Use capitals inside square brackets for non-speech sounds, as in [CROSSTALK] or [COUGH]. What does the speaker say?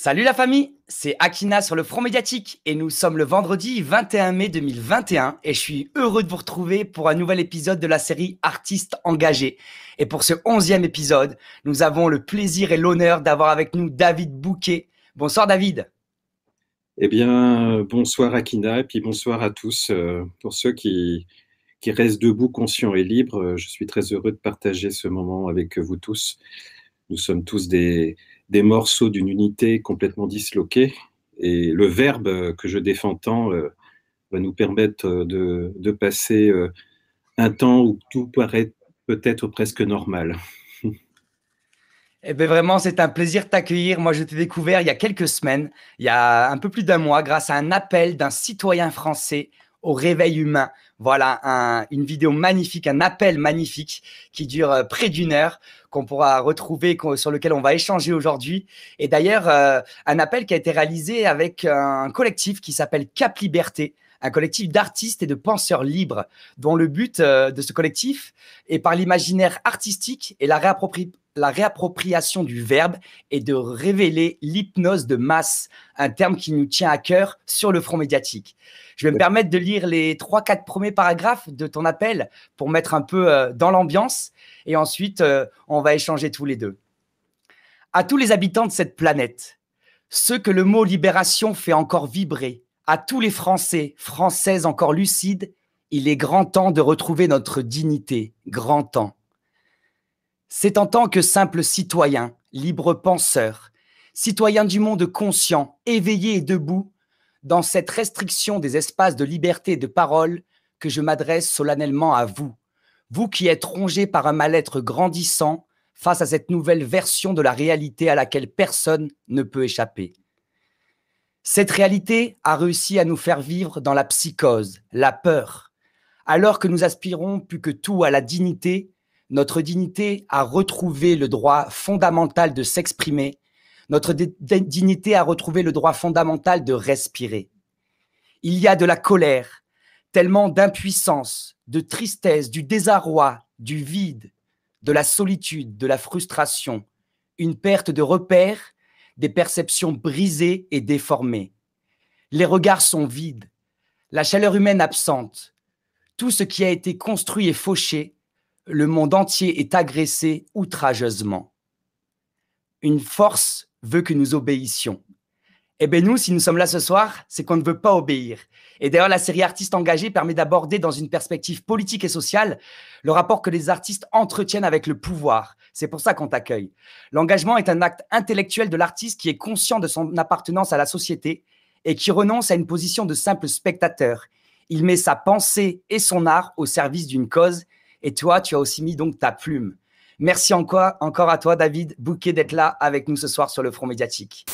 Salut la famille, c'est Akina sur le Front Médiatique et nous sommes le vendredi 21 mai 2021 et je suis heureux de vous retrouver pour un nouvel épisode de la série Artistes engagés. Et pour ce onzième épisode, nous avons le plaisir et l'honneur d'avoir avec nous David Bouquet. Bonsoir David. Eh bien, bonsoir Akina et puis bonsoir à tous. Euh, pour ceux qui, qui restent debout, conscients et libres, je suis très heureux de partager ce moment avec vous tous. Nous sommes tous des, des morceaux d'une unité complètement disloquée. Et le verbe que je défends tant euh, va nous permettre euh, de, passer euh, un temps où tout paraît peut-être presque normal. [LAUGHS] Eh bien, vraiment, c'est un plaisir de t'accueillir. Moi, je t'ai découvert il y a quelques semaines, il y a un peu plus d'un mois, grâce à un appel d'un citoyen français au réveil humain. Voilà une vidéo magnifique, un appel magnifique qui dure euh, près d'une heure, qu'on pourra retrouver, sur lequel on va échanger aujourd'hui. Et d'ailleurs, euh, un appel qui a été réalisé avec un collectif qui s'appelle Cap Liberté un collectif d'artistes et de penseurs libres, dont le but euh, de ce collectif est par l'imaginaire artistique et la, réappropriation du verbe est de révéler l'hypnose de masse, un terme qui nous tient à cœur sur le front médiatique. Je vais me permettre de lire les trois, quatre premiers paragraphes de ton appel pour mettre un peu euh, dans l'ambiance et ensuite euh, on va échanger tous les deux. À tous les habitants de cette planète, ceux que le mot libération fait encore vibrer, à tous les Français, Françaises encore lucides, il est grand temps de retrouver notre dignité, grand temps. C'est en tant que simple citoyen, libre penseur, citoyen du monde conscient, éveillé et debout, dans cette restriction des espaces de liberté et de parole, que je m'adresse solennellement à vous, vous qui êtes rongés par un mal-être grandissant face à cette nouvelle version de la réalité à laquelle personne ne peut échapper. Cette réalité a réussi à nous faire vivre dans la psychose, la peur. Alors que nous aspirons plus que tout à la dignité, notre dignité a retrouvé le droit fondamental de s'exprimer, notre dignité a retrouvé le droit fondamental de respirer. Il y a de la colère, tellement d'impuissance, de tristesse, du désarroi, du vide, de la solitude, de la frustration, une perte de repères des perceptions brisées et déformées. Les regards sont vides, la chaleur humaine absente. Tout ce qui a été construit est fauché, le monde entier est agressé outrageusement. Une force veut que nous obéissions, eh bien, nous, si nous sommes là ce soir, c'est qu'on ne veut pas obéir. Et d'ailleurs, la série Artistes engagés permet d'aborder dans une perspective politique et sociale le rapport que les artistes entretiennent avec le pouvoir. C'est pour ça qu'on t'accueille. L'engagement est un acte intellectuel de l'artiste qui est conscient de son appartenance à la société et qui renonce à une position de simple spectateur. Il met sa pensée et son art au service d'une cause. Et toi, tu as aussi mis donc ta plume. Merci encore, encore à toi, David Bouquet, d'être là avec nous ce soir sur le front médiatique.